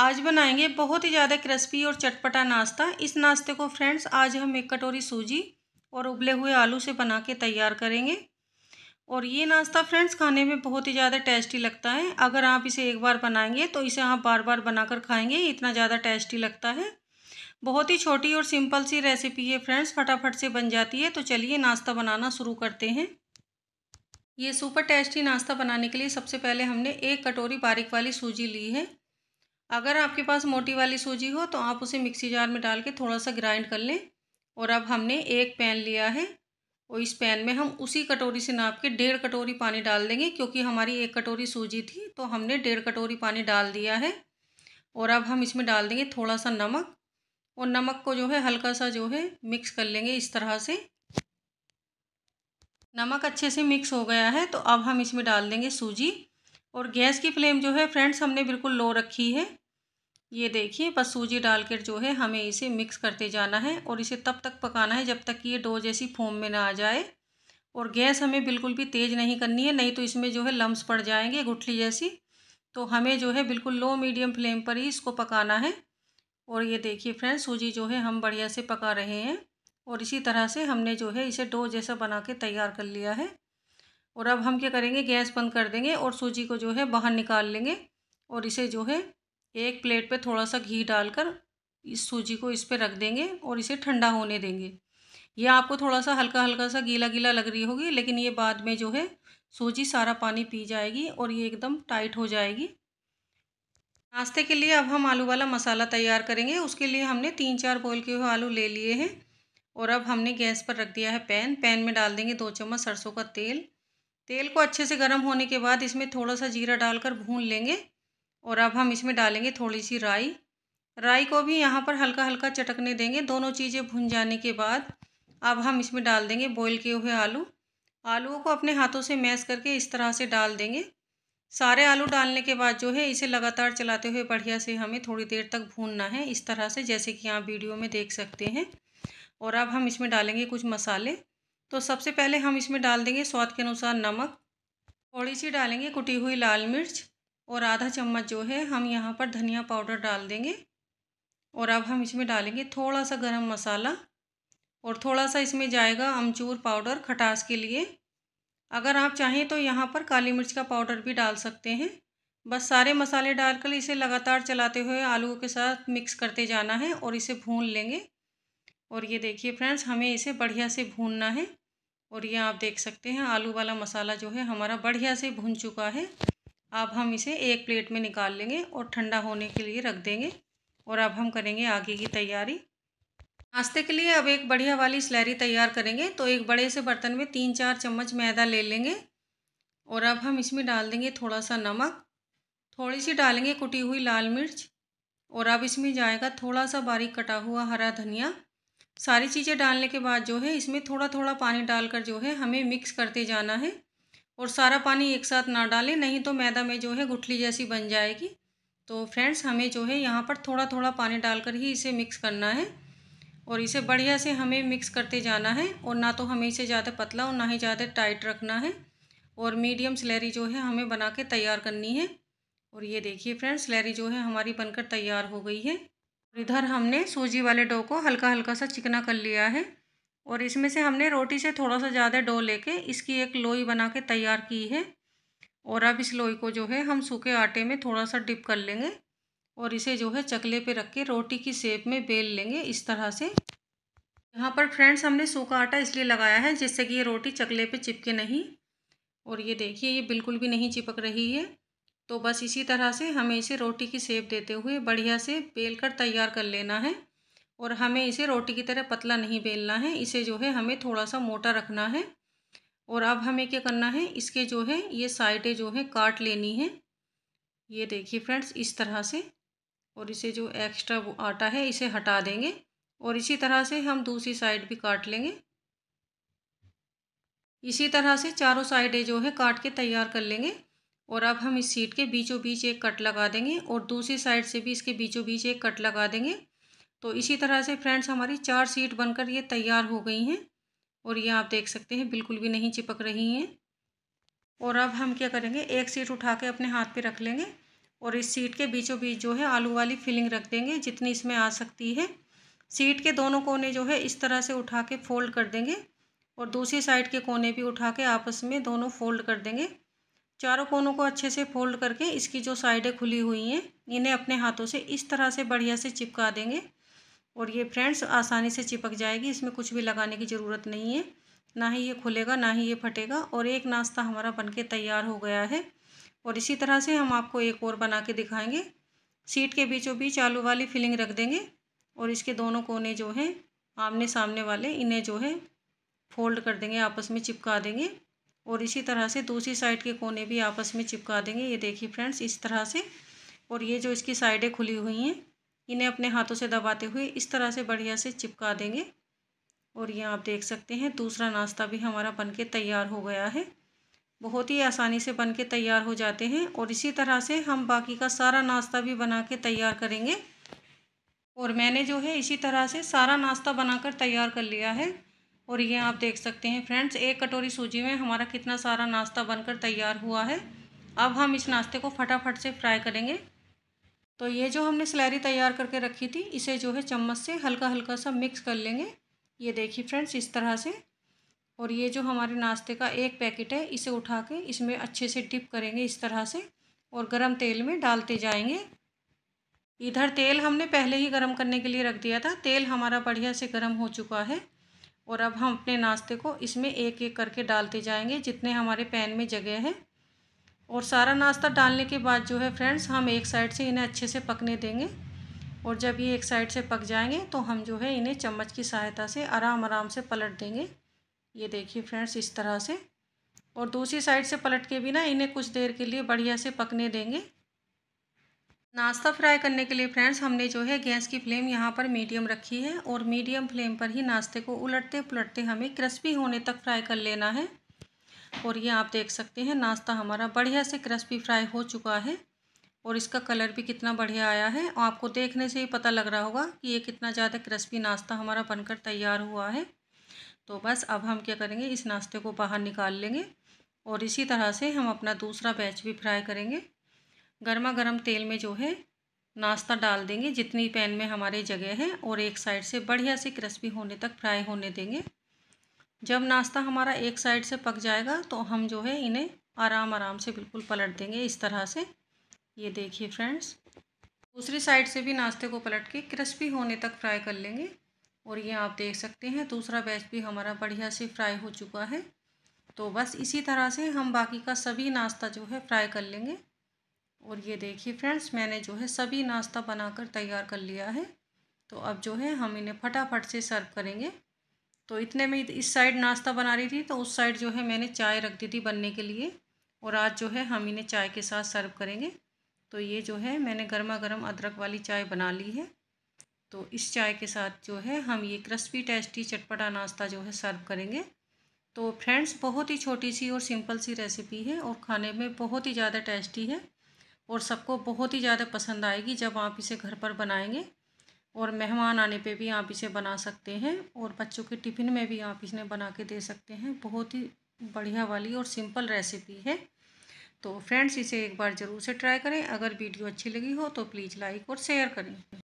आज बनाएंगे बहुत ही ज़्यादा क्रिस्पी और चटपटा नाश्ता इस नाश्ते को फ्रेंड्स आज हम एक कटोरी सूजी और उबले हुए आलू से बना के तैयार करेंगे और ये नाश्ता फ्रेंड्स खाने में बहुत ही ज़्यादा टेस्टी लगता है अगर आप इसे एक बार बनाएंगे तो इसे आप बार बार बनाकर खाएंगे इतना ज़्यादा टेस्टी लगता है बहुत ही छोटी और सिंपल सी रेसिपी है फ्रेंड्स फटाफट से बन जाती है तो चलिए नाश्ता बनाना शुरू करते हैं ये सुपर टेस्टी नाश्ता बनाने के लिए सबसे पहले हमने एक कटोरी बारीक वाली सूजी ली है अगर आपके पास मोटी वाली सूजी हो तो आप उसे मिक्सी जार में डाल के थोड़ा सा ग्राइंड कर लें और अब हमने एक पैन लिया है और इस पैन में हम उसी कटोरी से नाप के डेढ़ कटोरी पानी डाल देंगे क्योंकि हमारी एक कटोरी सूजी थी तो हमने डेढ़ कटोरी पानी डाल दिया है और अब हम इसमें डाल देंगे थोड़ा सा नमक और नमक को जो है हल्का सा जो है मिक्स कर लेंगे इस तरह से नमक अच्छे से मिक्स हो गया है तो अब हम इसमें डाल देंगे सूजी और गैस की फ्लेम जो है फ्रेंड्स हमने बिल्कुल लो रखी है ये देखिए बस सूजी डाल कर जो है हमें इसे मिक्स करते जाना है और इसे तब तक पकाना है जब तक कि ये डो जैसी फोम में ना आ जाए और गैस हमें बिल्कुल भी तेज़ नहीं करनी है नहीं तो इसमें जो है लम्ब पड़ जाएंगे गुठली जैसी तो हमें जो है बिल्कुल लो मीडियम फ्लेम पर ही इसको पकाना है और ये देखिए फ्रेंड्स सूजी जो है हम बढ़िया से पका रहे हैं और इसी तरह से हमने जो है इसे डो जैसा बना के तैयार कर लिया है और अब हम क्या करेंगे गैस बंद कर देंगे और सूजी को जो है बाहर निकाल लेंगे और इसे जो है एक प्लेट पे थोड़ा सा घी डालकर इस सूजी को इस पे रख देंगे और इसे ठंडा होने देंगे ये आपको थोड़ा सा हल्का हल्का सा गीला गीला लग रही होगी लेकिन ये बाद में जो है सूजी सारा पानी पी जाएगी और ये एकदम टाइट हो जाएगी नाश्ते के लिए अब हम आलू वाला मसाला तैयार करेंगे उसके लिए हमने तीन चार बॉयल किए हुए आलू ले लिए हैं और अब हमने गैस पर रख दिया है पैन पैन में डाल देंगे दो चम्मच सरसों का तेल तेल को अच्छे से गर्म होने के बाद इसमें थोड़ा सा जीरा डालकर भून लेंगे और अब हम इसमें डालेंगे थोड़ी सी राई राई को भी यहाँ पर हल्का हल्का चटकने देंगे दोनों चीज़ें भुन जाने के बाद अब हम इसमें डाल देंगे बॉईल किए हुए आलू आलूओं को अपने हाथों से मैश करके इस तरह से डाल देंगे सारे आलू डालने के बाद जो है इसे लगातार चलाते हुए बढ़िया से हमें थोड़ी देर तक भूनना है इस तरह से जैसे कि आप वीडियो में देख सकते हैं और अब हम इसमें डालेंगे कुछ मसाले तो सबसे पहले हम इसमें डाल देंगे स्वाद के अनुसार नमक थोड़ी सी डालेंगे कुटी हुई लाल मिर्च और आधा चम्मच जो है हम यहाँ पर धनिया पाउडर डाल देंगे और अब हम इसमें डालेंगे थोड़ा सा गरम मसाला और थोड़ा सा इसमें जाएगा अमचूर पाउडर खटास के लिए अगर आप चाहें तो यहाँ पर काली मिर्च का पाउडर भी डाल सकते हैं बस सारे मसाले डालकर इसे लगातार चलाते हुए आलू के साथ मिक्स करते जाना है और इसे भून लेंगे और ये देखिए फ्रेंड्स हमें इसे बढ़िया से भूनना है और ये आप देख सकते हैं आलू वाला मसाला जो है हमारा बढ़िया से भून चुका है अब हम इसे एक प्लेट में निकाल लेंगे और ठंडा होने के लिए रख देंगे और अब हम करेंगे आगे की तैयारी नाश्ते के लिए अब एक बढ़िया वाली स्लैरी तैयार करेंगे तो एक बड़े से बर्तन में तीन चार चम्मच मैदा ले लेंगे और अब हम इसमें डाल देंगे थोड़ा सा नमक थोड़ी सी डालेंगे कुटी हुई लाल मिर्च और अब इसमें जाएगा थोड़ा सा बारीक कटा हुआ हरा धनिया सारी चीज़ें डालने के बाद जो है इसमें थोड़ा थोड़ा पानी डालकर जो है हमें मिक्स करते जाना है और सारा पानी एक साथ ना डालें नहीं तो मैदा में जो है गुठली जैसी बन जाएगी तो फ्रेंड्स हमें जो है यहाँ पर थोड़ा थोड़ा पानी डालकर ही इसे मिक्स करना है और इसे बढ़िया से हमें मिक्स करते जाना है और ना तो हमें इसे ज़्यादा पतला और ना ही ज़्यादा टाइट रखना है और मीडियम सिलेरी जो है हमें बना के तैयार करनी है और ये देखिए फ्रेंड्स सिलेरी जो है हमारी बनकर तैयार हो गई है इधर हमने सूजी वाले डो को हल्का हल्का सा चिकना कर लिया है और इसमें से हमने रोटी से थोड़ा सा ज़्यादा डो लेके इसकी एक लोई बना के तैयार की है और अब इस लोई को जो है हम सूखे आटे में थोड़ा सा डिप कर लेंगे और इसे जो है चकले पे रख के रोटी की शेप में बेल लेंगे इस तरह से यहाँ पर फ्रेंड्स हमने सूखा आटा इसलिए लगाया है जिससे कि ये रोटी चकले पर चिपके नहीं और ये देखिए ये बिल्कुल भी नहीं चिपक रही है तो बस इसी तरह से हमें इसे रोटी की शेप देते हुए बढ़िया से बेल कर तैयार कर लेना है और हमें इसे रोटी की तरह पतला नहीं बेलना है इसे जो है हमें थोड़ा सा मोटा रखना है और अब हमें क्या करना है इसके जो है ये साइडें जो है काट लेनी है ये देखिए फ्रेंड्स इस तरह से और इसे जो एक्स्ट्रा आटा है इसे हटा देंगे और इसी तरह से हम दूसरी साइड भी काट लेंगे इसी तरह से चारों साइडें जो है काट के तैयार कर लेंगे और अब हम इस सीट के बीचों बीच एक कट लगा देंगे और दूसरी साइड से भी इसके बीचों बीच एक कट लगा देंगे तो इसी तरह से फ्रेंड्स हमारी चार सीट बनकर ये तैयार हो गई हैं और ये आप देख सकते हैं बिल्कुल भी नहीं चिपक रही हैं और अब हम क्या करेंगे एक सीट उठा के अपने हाथ पे रख लेंगे और इस सीट के बीचों बीच जो है आलू वाली फिलिंग रख देंगे जितनी इसमें आ सकती है सीट के दोनों कोने जो है इस तरह से उठा के फोल्ड कर देंगे और दूसरी साइड के कोने भी उठा के आपस में दोनों फोल्ड कर देंगे चारों कोनों को अच्छे से फोल्ड करके इसकी जो साइडें खुली हुई हैं इन्हें अपने हाथों से इस तरह से बढ़िया से चिपका देंगे और ये फ्रेंड्स आसानी से चिपक जाएगी इसमें कुछ भी लगाने की ज़रूरत नहीं है ना ही ये खुलेगा ना ही ये फटेगा और एक नाश्ता हमारा बनके तैयार हो गया है और इसी तरह से हम आपको एक और बना के दिखाएँगे सीट के बीचों बीच आलू वाली फिलिंग रख देंगे और इसके दोनों कोने जो हैं आमने सामने वाले इन्हें जो है फोल्ड कर देंगे आपस में चिपका देंगे और इसी तरह से दूसरी साइड के कोने भी आपस में चिपका देंगे ये देखिए फ्रेंड्स इस तरह से और ये जो इसकी साइडें खुली हुई हैं इन्हें अपने हाथों से दबाते हुए इस तरह से बढ़िया से चिपका देंगे और ये आप देख सकते हैं दूसरा नाश्ता भी हमारा बन के तैयार हो गया है बहुत ही आसानी से बन के तैयार हो जाते हैं और इसी तरह से हम बाकी का सारा नाश्ता भी बना के तैयार करेंगे और मैंने जो है इसी तरह से सारा नाश्ता बनाकर तैयार कर लिया है और ये आप देख सकते हैं फ्रेंड्स एक कटोरी सूजी में हमारा कितना सारा नाश्ता बनकर तैयार हुआ है अब हम इस नाश्ते को फटाफट से फ्राई करेंगे तो ये जो हमने सलैरी तैयार करके रखी थी इसे जो है चम्मच से हल्का हल्का सा मिक्स कर लेंगे ये देखिए फ्रेंड्स इस तरह से और ये जो हमारे नाश्ते का एक पैकेट है इसे उठा के इसमें अच्छे से डिप करेंगे इस तरह से और गरम तेल में डालते जाएंगे इधर तेल हमने पहले ही गरम करने के लिए रख दिया था तेल हमारा बढ़िया से गरम हो चुका है और अब हम अपने नाश्ते को इसमें एक एक करके डालते जाएंगे जितने हमारे पैन में जगह है और सारा नाश्ता डालने के बाद जो है फ्रेंड्स हम एक साइड से इन्हें अच्छे से पकने देंगे और जब ये एक साइड से पक जाएंगे तो हम जो है इन्हें चम्मच की सहायता से आराम आराम से पलट देंगे ये देखिए फ्रेंड्स इस तरह से और दूसरी साइड से पलट के भी ना इन्हें कुछ देर के लिए बढ़िया से पकने देंगे नाश्ता फ्राई करने के लिए फ्रेंड्स हमने जो है गैस की फ्लेम यहाँ पर मीडियम रखी है और मीडियम फ्लेम पर ही नाश्ते को उलटते पुलटते हमें क्रिस्पी होने तक फ्राई कर लेना है और ये आप देख सकते हैं नाश्ता हमारा बढ़िया से क्रिस्पी फ्राई हो चुका है और इसका कलर भी कितना बढ़िया आया है और आपको देखने से ही पता लग रहा होगा कि ये कितना ज़्यादा क्रिस्पी नाश्ता हमारा बनकर तैयार हुआ है तो बस अब हम क्या करेंगे इस नाश्ते को बाहर निकाल लेंगे और इसी तरह से हम अपना दूसरा बैच भी फ्राई करेंगे गर्मा गर्म तेल में जो है नाश्ता डाल देंगे जितनी पैन में हमारे जगह है और एक साइड से बढ़िया से क्रिस्पी होने तक फ्राई होने देंगे जब नाश्ता हमारा एक साइड से पक जाएगा तो हम जो है इन्हें आराम आराम से बिल्कुल पलट देंगे इस तरह से ये देखिए फ्रेंड्स दूसरी साइड से भी नाश्ते को पलट के क्रिस्पी होने तक फ्राई कर लेंगे और ये आप देख सकते हैं दूसरा बैच भी हमारा बढ़िया से फ्राई हो चुका है तो बस इसी तरह से हम बाकी का सभी नाश्ता जो है फ्राई कर लेंगे और ये देखिए फ्रेंड्स मैंने जो है सभी नाश्ता बनाकर तैयार कर लिया है तो अब जो है हम इन्हें फटाफट से सर्व करेंगे तो इतने में इस साइड नाश्ता बना रही थी तो उस साइड जो है मैंने चाय रख दी थी बनने के लिए और आज जो है हम इन्हें चाय के साथ सर्व करेंगे तो ये जो है मैंने गर्मा गर्म अदरक वाली चाय बना ली है तो इस चाय के साथ जो है हम ये क्रिस्पी टेस्टी चटपटा नाश्ता जो है सर्व करेंगे तो फ्रेंड्स बहुत ही छोटी सी और सिंपल सी रेसिपी है और खाने में बहुत ही ज़्यादा टेस्टी है और सबको बहुत ही ज़्यादा पसंद आएगी जब आप इसे घर पर बनाएंगे और मेहमान आने पे भी आप इसे बना सकते हैं और बच्चों के टिफ़िन में भी आप इसे बना के दे सकते हैं बहुत ही बढ़िया वाली और सिंपल रेसिपी है तो फ्रेंड्स इसे एक बार ज़रूर से ट्राई करें अगर वीडियो अच्छी लगी हो तो प्लीज़ लाइक और शेयर करें